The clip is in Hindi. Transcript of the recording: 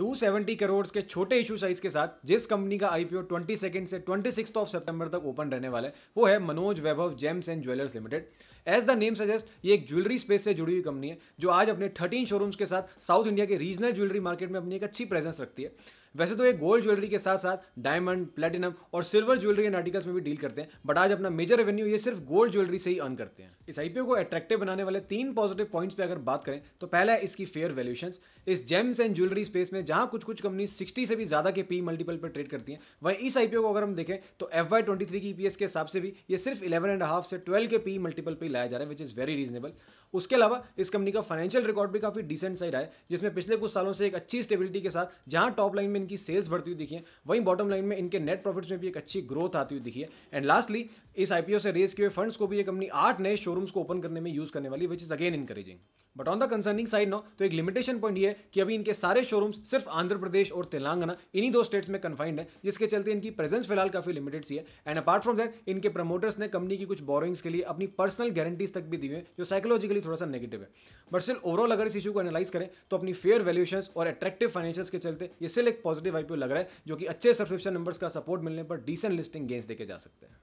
270 करोड़ के छोटे इशू साइज के साथ जिस कंपनी का आईपीओ ट्वेंटी सेकंड से सिक्स ऑफ सितंबर तक ओपन रहने वाला है वो है Manoj Vaibhav gems and jewellers limited as the name suggest ये एक ज्वेलरी स्पेस से जुड़ी हुई कंपनी है जो आज अपने थर्टीन शोरूम्स के साथ साउथ इंडिया के रीजनल ज्वेलरी मार्केट में अपनी एक अच्छी प्रेजेंस रखती है वैसे तो ये गोल्ड ज्वेलरी के साथ साथ डायमंड प्लेटिनम और सिल्वर ज्वेलरी एंड आर्टिकल्स में भी डील करते हैं बट आज अपना मेजर रेवेन्यू ये सिर्फ गोल्ड ज्वेलरी से ही अर्न करते हैं इस आईपीओ को अट्रैक्टिव बनाने वाले तीन पॉजिटिव पॉइंट्स पे अगर बात करें तो पहला है इसकी फेयर वैल्यूशन इस जेम्स एंड ज्वेलरी स्पेस में जहां कुछ कुछ कंपनी सिक्सटी से भी ज्यादा के पी मल्टीपल पर ट्रेड करती है वहीं इस आईपीओ को अगर हम देखें तो एफ वाई ट्वेंटी थ्री की ईपीएस e के हिसाब से भी ये सिर्फ इलेवन एंड हाफ से ट्वेल्व के पी मल्टीपल पर दिलाया जा रहा है विच इज़ वेरी रीजनेबल उसके अलावा इस कंपनी का फाइनेंशियल रिकॉर्ड भी काफ़ी डिसेंट साइड है जिसमें पिछले कुछ सालों से एक अच्छी स्टेबिलिटी के साथ जहां टॉप लाइन में इनकी सेल्स बढ़ती हुई दिखी है वहीं बॉटम लाइन में इनके नेट प्रॉफिट्स में भी एक अच्छी ग्रोथ आती हुई दिखी है एंड लास्टली इस आईपीओ से रेज किए हुए फंड्स को भी ये कंपनी आठ नए शोरूम्स को ओपन करने में यूज़ करने वाली which is again encouraging but on the concerning side no तो एक लिमिटेशन पॉइंट ये कि अभी इनके सारे शोरूम्स सिर्फ आंध्र प्रदेश और तेलंगाना इन्हीं दो स्टेट्स में कन्फाइंड है जिसके चलते इनकी प्रेजेंस फिलहाल काफी लिमिटेड सी है एंड अपार्ट फ्रॉम दैट इनके प्रमोटर्स ने कंपनी की कुछ बोरिंग्स के लिए अपनी पर्सनल गारंटीज तक भी दी हुई है जो साइकोलॉजिकली थोड़ा सा नेगेटिव है बट सिर्फ ओवरऑल अगर इस इशू को एनालाइज करें तो अपनी फेयर वैल्यूशन और अट्रैक्टिव फाइनेंशियल के चलते ये सिर्फ एक पॉजिटिव आईपीओ लग रहा है जो कि अच्छे सब्सक्रिप्शन नंबर्स का सपोर्ट मिलने पर डिसेंट लिस्टिंग गेंस देखे जा सकते हैं